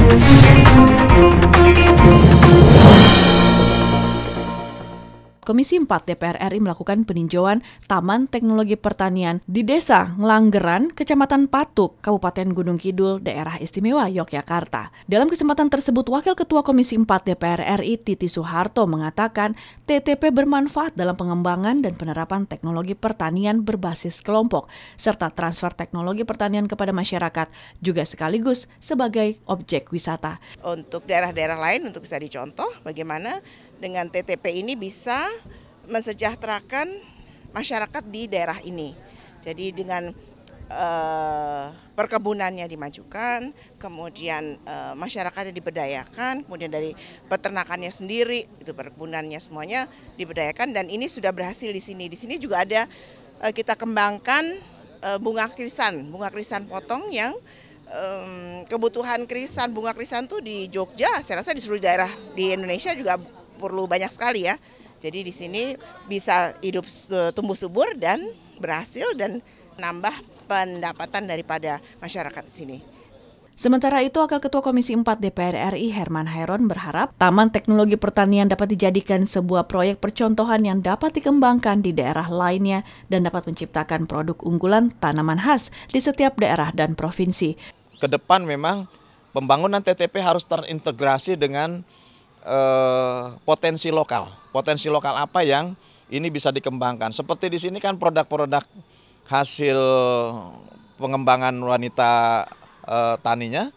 Thank you. Komisi 4 DPR RI melakukan peninjauan Taman Teknologi Pertanian di Desa Ngelanggeran, Kecamatan Patuk, Kabupaten Gunung Kidul, Daerah Istimewa Yogyakarta. Dalam kesempatan tersebut, Wakil Ketua Komisi 4 DPR RI Titi Soeharto mengatakan TTP bermanfaat dalam pengembangan dan penerapan teknologi pertanian berbasis kelompok, serta transfer teknologi pertanian kepada masyarakat, juga sekaligus sebagai objek wisata. Untuk daerah-daerah lain untuk bisa dicontoh bagaimana dengan TTP ini bisa mensejahterakan masyarakat di daerah ini. Jadi dengan eh, perkebunannya dimajukan, kemudian eh, masyarakatnya diberdayakan, kemudian dari peternakannya sendiri, itu perkebunannya semuanya diberdayakan dan ini sudah berhasil di sini. Di sini juga ada eh, kita kembangkan eh, bunga krisan, bunga krisan potong yang kebutuhan krisan bunga krisan tuh di Jogja saya rasa di seluruh daerah di Indonesia juga perlu banyak sekali ya. Jadi di sini bisa hidup tumbuh subur dan berhasil dan nambah pendapatan daripada masyarakat di sini. Sementara itu, Wakil Ketua Komisi 4 DPR RI Herman Hairon berharap Taman Teknologi Pertanian dapat dijadikan sebuah proyek percontohan yang dapat dikembangkan di daerah lainnya dan dapat menciptakan produk unggulan tanaman khas di setiap daerah dan provinsi. Kedepan memang pembangunan TTP harus terintegrasi dengan Eh, potensi lokal. Potensi lokal apa yang ini bisa dikembangkan. Seperti di sini kan produk-produk hasil pengembangan wanita e, taninya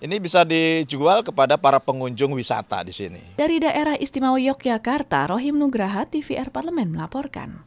ini bisa dijual kepada para pengunjung wisata di sini. Dari daerah istimewa Yogyakarta, Rohim Nugraha, TVR Parlemen melaporkan.